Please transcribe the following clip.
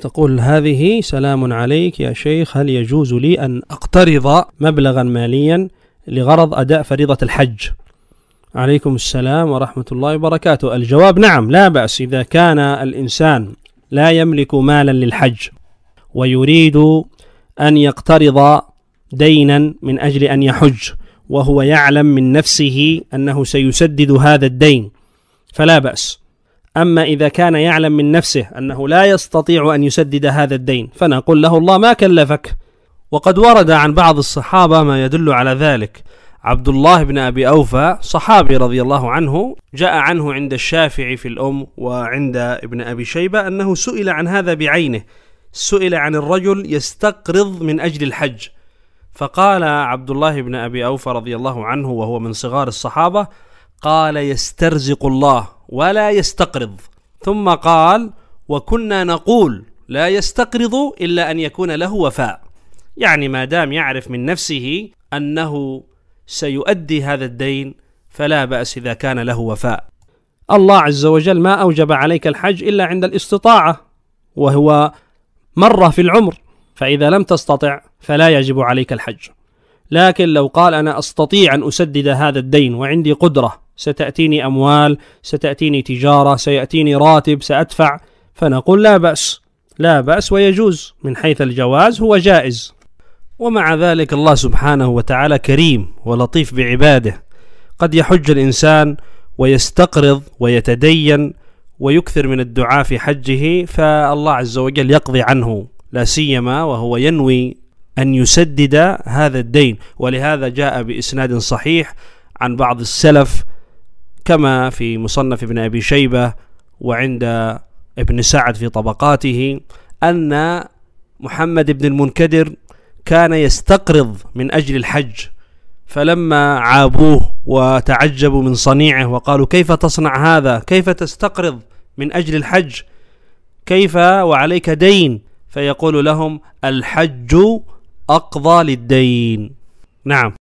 تقول هذه سلام عليك يا شيخ هل يجوز لي أن أقترض مبلغا ماليا لغرض أداء فريضة الحج عليكم السلام ورحمة الله وبركاته الجواب نعم لا بأس إذا كان الإنسان لا يملك مالا للحج ويريد أن يقترض دينا من أجل أن يحج وهو يعلم من نفسه أنه سيسدد هذا الدين فلا بأس أما إذا كان يعلم من نفسه أنه لا يستطيع أن يسدد هذا الدين فنقول له الله ما كلفك وقد ورد عن بعض الصحابة ما يدل على ذلك عبد الله بن أبي أوفى صحابي رضي الله عنه جاء عنه عند الشافعي في الأم وعند ابن أبي شيبة أنه سئل عن هذا بعينه سئل عن الرجل يستقرض من أجل الحج فقال عبد الله بن أبي أوفى رضي الله عنه وهو من صغار الصحابة قال يسترزق الله ولا يستقرض ثم قال وكنا نقول لا يستقرض إلا أن يكون له وفاء يعني ما دام يعرف من نفسه أنه سيؤدي هذا الدين فلا بأس إذا كان له وفاء الله عز وجل ما أوجب عليك الحج إلا عند الاستطاعة وهو مرة في العمر فإذا لم تستطع فلا يجب عليك الحج لكن لو قال أنا أستطيع أن أسدد هذا الدين وعندي قدرة ستأتيني أموال ستأتيني تجارة سيأتيني راتب سأدفع فنقول لا بأس لا بأس ويجوز من حيث الجواز هو جائز ومع ذلك الله سبحانه وتعالى كريم ولطيف بعباده قد يحج الإنسان ويستقرض ويتدين ويكثر من الدعاء في حجه فالله عز وجل يقضي عنه لا سيما وهو ينوي أن يسدد هذا الدين ولهذا جاء بإسناد صحيح عن بعض السلف كما في مصنف ابن أبي شيبة وعند ابن سعد في طبقاته أن محمد بن المنكدر كان يستقرض من أجل الحج فلما عابوه وتعجبوا من صنيعه وقالوا كيف تصنع هذا كيف تستقرض من أجل الحج كيف وعليك دين فيقول لهم الحج أقضى للدين نعم